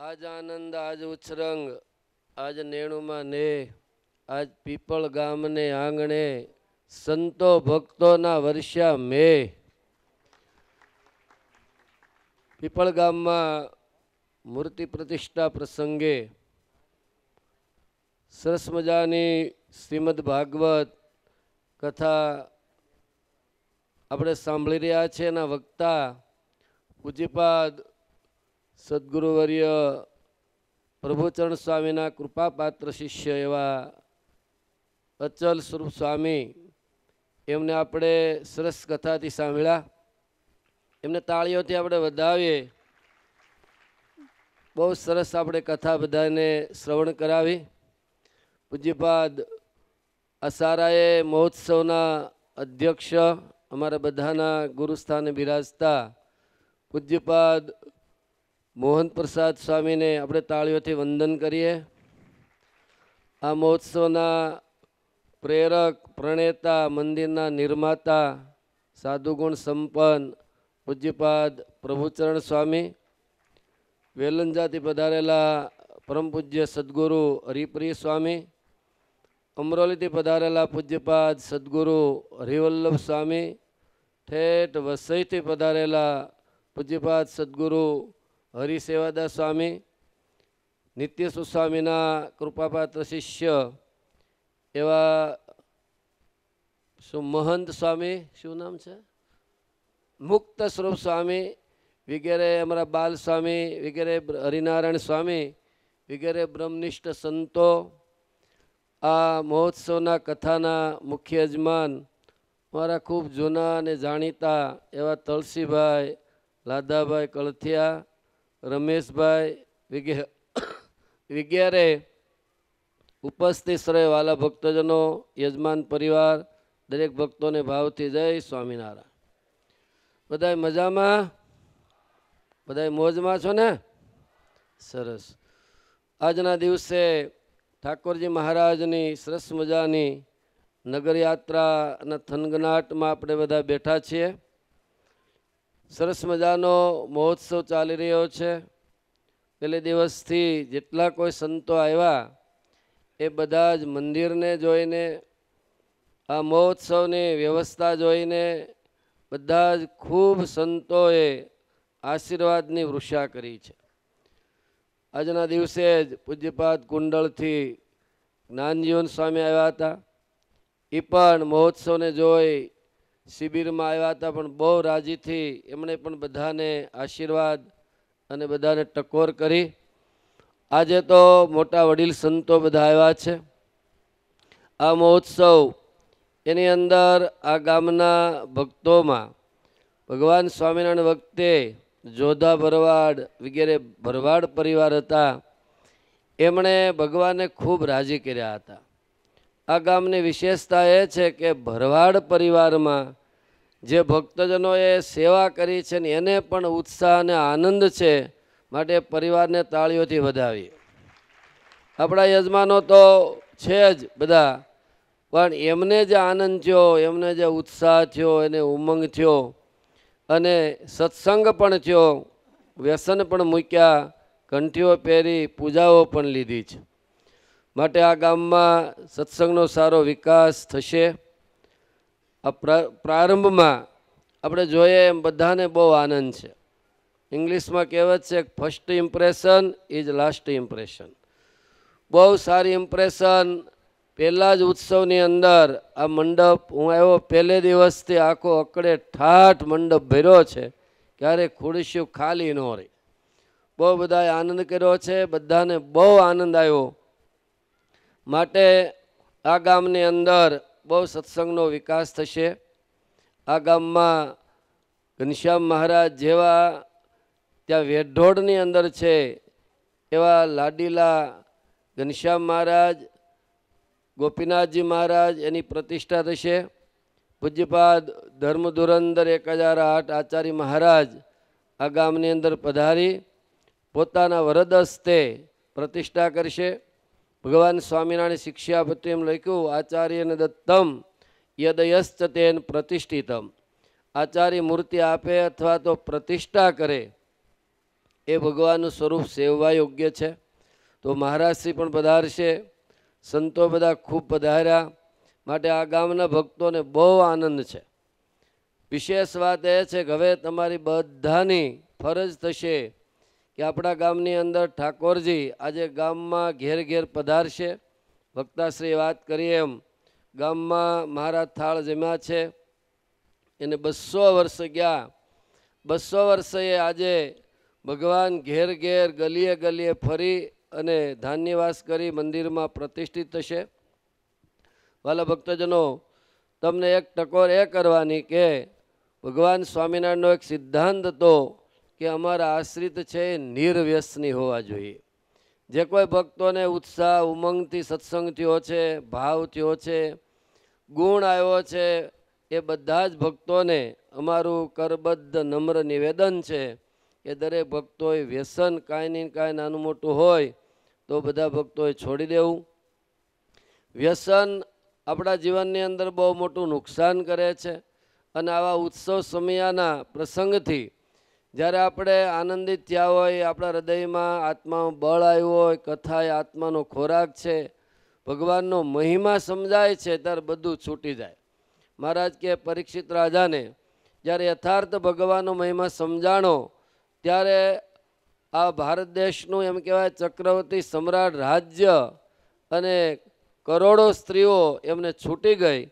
આજ આનંદ આજ ઉછરંગ આજ નેણુમાં ને આજ પીપળ ગામને આંગણે સંતો ભક્તોના વર્ષા મે પીપળ ગામમાં મૂર્તિ પ્રતિષ્ઠા પ્રસંગે સરસ મજાની શ્રીમદ ભાગવત કથા આપણે સાંભળી રહ્યા છે એના વક્તા પૂજ્યપાદ સદગુરુવર્ય પ્રભુચરણ સ્વામીના કૃપાપાત્ર શિષ્ય એવા અચલ સ્વરૂપ સ્વામી એમને આપણે સરસ કથાથી સાંભળ્યા એમને તાળીઓથી આપણે વધાવીએ બહુ સરસ આપણે કથા બધાને શ્રવણ કરાવી પૂજ્યપાદ અસારાએ મહોત્સવના અધ્યક્ષ અમારા બધાના ગુરુસ્થાને બિરાજતા પૂજ્યપાદ મોહન પ્રસાદ સ્વામીને આપણે તાળીઓથી વંદન કરીએ આ મહોત્સવના પ્રેરક પ્રણેતા મંદિરના નિર્માતા સાધુગુણ સંપન્ન પૂજ્યપાદ પ્રભુચરણ સ્વામી વેલંજાથી પધારેલા પરમ પૂજ્ય સદગુરુ હરિપ્રિય સ્વામી અમરોલીથી પધારેલા પૂજ્યપાદ સદગુરુ હરિવલ્લભ સ્વામી ઠેઠ વસઈથી પધારેલા પૂજ્યપાદ સદગુરુ હરિસેવાદાસ સ્વામી નિત્ય સુસ્વામીના કૃપાપાત્ર શિષ્ય એવા શું મહંત સ્વામી શું નામ છે મુક્ત સ્વરૂપ સ્વામી વગેરે અમારા બાલ સ્વામી વગેરે હરિનારાયણ સ્વામી વગેરે બ્રહ્મનિષ્ઠ સંતો આ મહોત્સવના કથાના મુખ્ય યજમાન મારા ખૂબ જૂના અને જાણીતા એવા તલસીભાઈ લાદાભાઈ કળથિયા રમેશભાઈ વિગ્યારે ઉપસ્થિત સર્વેવાલા ભક્તજનો યજમાન પરિવાર દરેક ભક્તોને ભાવથી જય સ્વામિનારાયણ બધાય મજામાં બધાય મોજમાં છો ને સરસ આજના દિવસે ઠાકોરજી મહારાજની સરસ મજાની નગરયાત્રા અને થનગનાટમાં આપણે બધા બેઠા છીએ સરસ મજાનો મહોત્સવ ચાલી રહ્યો છે પેલે દિવસથી જેટલા કોઈ સંતો આવ્યા એ બધા જ મંદિરને જોઈને આ મહોત્સવની વ્યવસ્થા જોઈને બધા જ ખૂબ સંતોએ આશીર્વાદની વૃષા કરી છે આજના દિવસે જ પૂજ્યપાદ કુંડળથી જ્ઞાનજીવન સ્વામી આવ્યા હતા એ પણ મહોત્સવને જોઈ શિબિરમાં આવ્યા હતા પણ બહુ રાજીથી એમણે પણ બધાને આશીર્વાદ અને બધાને ટકોર કરી આજે તો મોટા વડીલ સંતો બધા આવ્યા છે આ મહોત્સવ એની અંદર આ ગામના ભક્તોમાં ભગવાન સ્વામિનારાયણ વખતે જોધા ભરવાડ વગેરે ભરવાડ પરિવાર હતા એમણે ભગવાનને ખૂબ રાજી કર્યા હતા આ ગામની વિશેષતા એ છે કે ભરવાડ પરિવારમાં જે ભક્તજનોએ સેવા કરી છે ને એને પણ ઉત્સાહ અને આનંદ છે માટે પરિવારને તાળીઓથી વધાવી આપણા યજમાનો તો છે જ બધા પણ એમને જે આનંદ થયો એમને જે ઉત્સાહ થયો એને ઉમંગ થયો અને સત્સંગ પણ થયો વ્યસન પણ મૂક્યા કંઠીઓ પહેરી પૂજાઓ પણ લીધી છે માટે આ ગામમાં સત્સંગનો સારો વિકાસ થશે આ પ્રારંભમાં આપણે જોઈએ એમ બધાને બહુ આનંદ છે ઇંગ્લિશમાં કહેવત છે first impression is last impression બહુ સારી ઇમ્પ્રેશન પહેલાં જ ઉત્સવની અંદર આ મંડપ હું આવ્યો પહેલે દિવસથી આખો અકડે ઠાઠ મંડપ ભર્યો છે ક્યારે ખુરશીઓ ખાલી ન રહી બહુ બધાએ આનંદ કર્યો છે બધાને બહુ આનંદ આવ્યો માટે આ ગામની અંદર બહુ સત્સંગનો વિકાસ થશે આ ગામમાં ઘનશ્યામ મહારાજ જેવા ત્યાં વેઢોળની અંદર છે એવા લાડીલા ઘનશ્યામ મહારાજ ગોપીનાથજી મહારાજ એની પ્રતિષ્ઠા થશે પૂજ્યપાદ ધર્મ ધુરંદર એક હજાર આઠ આચાર્ય મહારાજ આ ગામની અંદર પધારી પોતાના વરદ હસ્તે પ્રતિષ્ઠા કરશે ભગવાન સ્વામિનારાયણ શિક્ષા ભત્તુ એમ લખ્યું આચાર્યને દત્તમ યદયસ્ત તેન પ્રતિષ્ઠિતમ આચાર્ય મૂર્તિ આપે અથવા તો પ્રતિષ્ઠા કરે એ ભગવાનનું સ્વરૂપ સેવવા યોગ્ય છે તો મહારાજશ્રી પણ પધારશે સંતો બધા ખૂબ પધાર્યા માટે આ ગામના ભક્તોને બહુ આનંદ છે વિશેષ વાત એ છે કે હવે તમારી બધાની ફરજ થશે કે આપણા ગામની અંદર ઠાકોરજી આજે ગામમાં ઘેર ઘેર પધારશે વક્તાશ્રી વાત કરીએ એમ ગામમાં મહારાજ થાળ જમ્યા છે એને બસો વર્ષ ગયા બસો વર્ષે આજે ભગવાન ઘેર ઘેર ગલીએ ગલીએ ફરી અને ધાન્યવાસ કરી મંદિરમાં પ્રતિષ્ઠિત થશે વાલા ભક્તજનો તમને એક ટકોર એ કરવાની કે ભગવાન સ્વામિનારાયણનો એક સિદ્ધાંત હતો કે અમારા આશ્રિત છે એ નિર્વ્યસની હોવા જોઈએ જે કોઈ ભક્તોને ઉત્સાહ ઉમંગથી સત્સંગ થયો છે ભાવ થયો છે ગુણ આવ્યો છે એ બધા જ ભક્તોને અમારું કરબદ્ધ નમ્ર નિવેદન છે કે દરેક ભક્તોએ વ્યસન કાંઈ ને કાંઈ નાનું મોટું હોય તો બધા ભક્તોએ છોડી દેવું વ્યસન આપણા જીવનની અંદર બહુ મોટું નુકસાન કરે છે અને આવા ઉત્સવ સમયાના પ્રસંગથી જ્યારે આપણે આનંદિત થયા હોય આપણા હૃદયમાં આત્માનું બળ આવ્યું હોય કથા એ આત્માનો ખોરાક છે ભગવાનનો મહિમા સમજાય છે ત્યારે બધું છૂટી જાય મહારાજ કે પરીક્ષિત રાજાને જ્યારે યથાર્થ ભગવાનનો મહિમા સમજાણો ત્યારે આ ભારત દેશનું એમ કહેવાય ચક્રવર્તી સમ્રાટ રાજ્ય અને કરોડો સ્ત્રીઓ એમને છૂટી ગઈ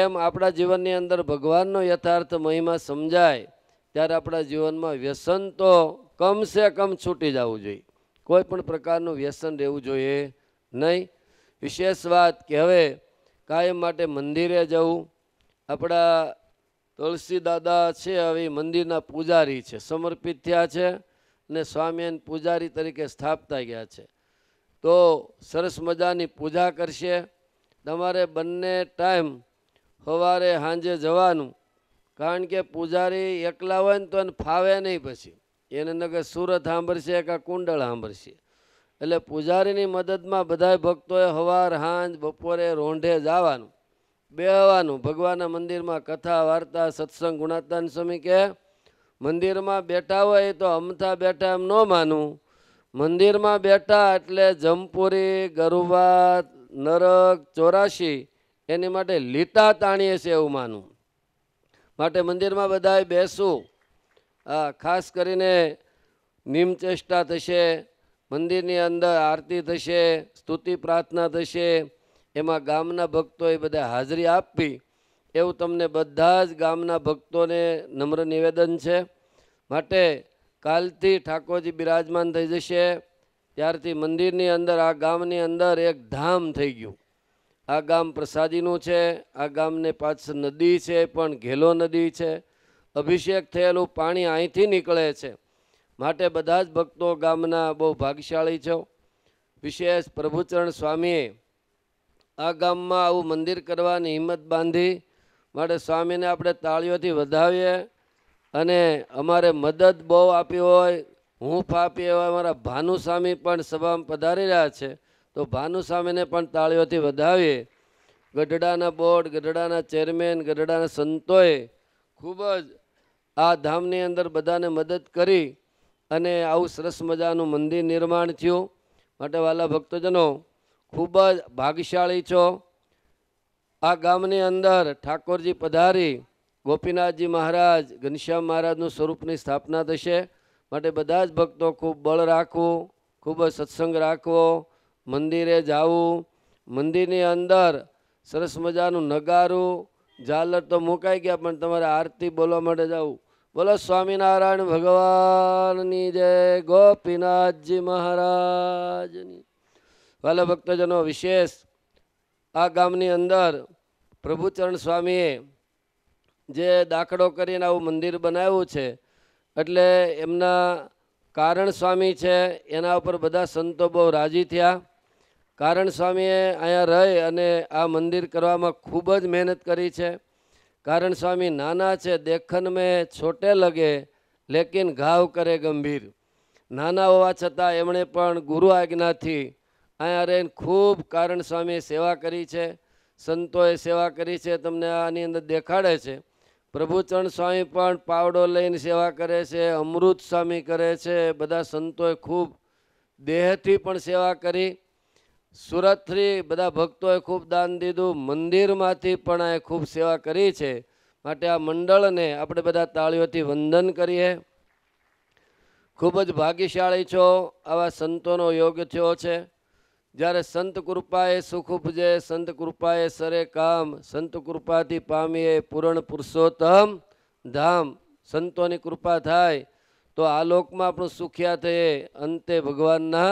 એમ આપણા જીવનની અંદર ભગવાનનો યથાર્થ મહિમા સમજાય ત્યારે આપણા જીવનમાં વ્યસન તો કમસે કમ છૂટી જવું જોઈએ કોઈ પણ પ્રકારનું વ્યસન રહેવું જોઈએ નહીં વિશેષ વાત કે હવે કાયમ માટે મંદિરે જવું આપણા તુલસી દાદા છે આવી મંદિરના પૂજારી છે સમર્પિત થયા છે અને સ્વામિયન પૂજારી તરીકે સ્થાપતા ગયા છે તો સરસ મજાની પૂજા કરશે તમારે બંને ટાઈમ સવારે સાંજે જવાનું કારણ કે પૂજારી એકલા હોય ને તો એને ફાવે નહીં પછી એને નગર સુરત સાંભળશે કે કુંડળ સાંભળશે એટલે પૂજારીની મદદમાં બધા ભક્તોએ હવાર હાંજ બપોરે રોંઢે જવાનું બેહવાનું ભગવાનના મંદિરમાં કથા વાર્તા સત્સંગ ગુણાતાન સ્વામી કે મંદિરમાં બેઠા હોય તો અમથા બેઠા એમ ન માનવું મંદિરમાં બેઠા એટલે જમપુરી ગરુવા નરક ચોરાશી એની માટે લીટા તાણીએ છે એવું માનવું માટે મંદિરમાં બધાએ બેસું હા ખાસ કરીને નિમચેષ્ટા થશે મંદિરની અંદર આરતી થશે સ્તુતિ પ્રાર્થના થશે એમાં ગામના ભક્તોએ બધા હાજરી આપવી એવું તમને બધા જ ગામના ભક્તોને નમ્ર નિવેદન છે માટે કાલથી ઠાકોરજી બિરાજમાન થઈ જશે ત્યારથી મંદિરની અંદર આ ગામની અંદર એક ધામ થઈ ગયું આ ગામ પ્રસાદીનું છે આ ગામને પાછળ નદી છે પણ ઘેલો નદી છે અભિષેક થયેલું પાણી અહીંથી નીકળે છે માટે બધા જ ભક્તો ગામના બહુ ભાગ્યશાળી છો વિશેષ પ્રભુચરણ સ્વામીએ આ ગામમાં આવું મંદિર કરવાની હિંમત બાંધી માટે સ્વામીને આપણે તાળીઓથી વધાવીએ અને અમારે મદદ બહુ આપી હોય હું આપી હોય અમારા ભાનુ સ્વામી પણ સભામાં પધારી રહ્યા છે તો ભાનુસ્વામીને પણ તાળીઓથી વધાવીએ ગઢડાના બોર્ડ ગઢડાના ચેરમેન ગઢડાના સંતોએ ખૂબ જ આ ધામની અંદર બધાને મદદ કરી અને આવું સરસ મજાનું મંદિર નિર્માણ થયું માટે વાલા ભક્તજનો ખૂબ જ ભાગ્યશાળી છો આ ગામની અંદર ઠાકોરજી પધારી ગોપીનાથજી મહારાજ ઘનશ્યામ મહારાજનું સ્વરૂપની સ્થાપના થશે માટે બધા જ ભક્તો ખૂબ બળ રાખવું ખૂબ જ સત્સંગ રાખવો મંદિરે જવું મંદિરની અંદર સરસ મજાનું નગારું ઝાલર તો મુકાઈ ગયા પણ તમારે આરતી બોલવા માટે જવું બોલો સ્વામિનારાયણ ભગવાનની જય ગોપીનાથજી મહારાજની વાલા ભક્તજનો વિશેષ આ ગામની અંદર પ્રભુચરણ સ્વામીએ જે દાખલો કરીને આવું મંદિર બનાવ્યું છે એટલે એમના કારણ સ્વામી છે એના ઉપર બધા સંતો બહુ રાજી થયા કારણ સ્વામીએ અહીંયા રહી અને આ મંદિર કરવામાં ખૂબ જ મહેનત કરી છે કારણ સ્વામી નાના છે દેખન મેં છોટે લગે લેકિન ઘાવ કરે ગંભીર નાના હોવા છતાં એમણે પણ ગુરુ આજ્ઞાથી અહીંયા રહીને ખૂબ કારણ સ્વામીએ સેવા કરી છે સંતોએ સેવા કરી છે તમને આની અંદર દેખાડે છે પ્રભુચરણ સ્વામી પણ પાવડો લઈને સેવા કરે છે અમૃત સ્વામી કરે છે બધા સંતોએ ખૂબ દેહથી પણ સેવા કરી સુરતથી બધા ભક્તોએ ખૂબ દાન દીધું મંદિરમાંથી પણ આ ખૂબ સેવા કરી છે માટે આ મંડળને આપણે બધા તાળીઓથી વંદન કરીએ ખૂબ જ ભાગ્યશાળી છો આવા સંતોનો યોગ થયો છે જ્યારે સંત કૃપાએ સુખ ઉપજે સંત કૃપાએ સરે કામ સંત કૃપાથી પામીએ પૂરણ પુરુષોત્તમ ધામ સંતોની કૃપા થાય તો આ લોકમાં આપણું સુખ્યા થઈએ અંતે ભગવાનના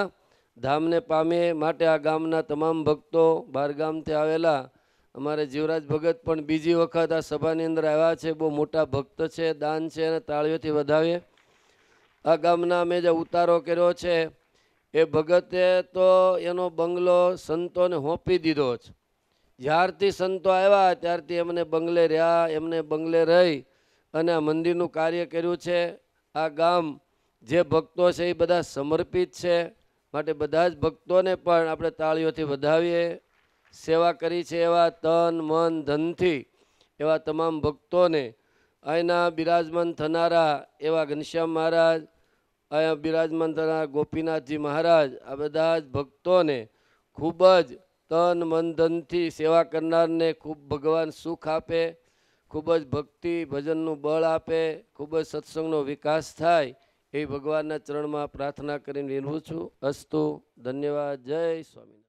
ધામને પામે માટે આ ગામના તમામ ભક્તો બહારગામથી આવેલા અમારે જીવરાજ ભગત પણ બીજી વખત આ સભાની અંદર આવ્યા છે બહુ મોટા ભક્ત છે દાન છે અને તાળીઓથી વધાવીએ આ ગામના અમે જે ઉતારો કર્યો છે એ ભગતે તો એનો બંગલો સંતોને હોંપી દીધો છે જ્યારથી સંતો આવ્યા ત્યારથી એમને બંગલે રહ્યા એમને બંગલે રહી અને આ મંદિરનું કાર્ય કર્યું છે આ ગામ જે ભક્તો છે એ બધા સમર્પિત છે માટે બધા જ ભક્તોને પણ આપણે તાળીઓથી વધાવીએ સેવા કરી છે એવા તન મન ધનથી એવા તમામ ભક્તોને અહીંના બિરાજમાન થનારા એવા ઘનશ્યામ મહારાજ અહીંયા બિરાજમાન થનારા ગોપીનાથજી મહારાજ આ બધા જ ભક્તોને ખૂબ જ તન મન ધનથી સેવા કરનારને ખૂબ ભગવાન સુખ આપે ખૂબ જ ભક્તિ ભજનનું બળ આપે ખૂબ જ સત્સંગનો વિકાસ થાય એ ભગવાનના ચરણમાં પ્રાર્થના કરીને વિનવું છું અસ્તુ ધન્યવાદ જય સ્વામી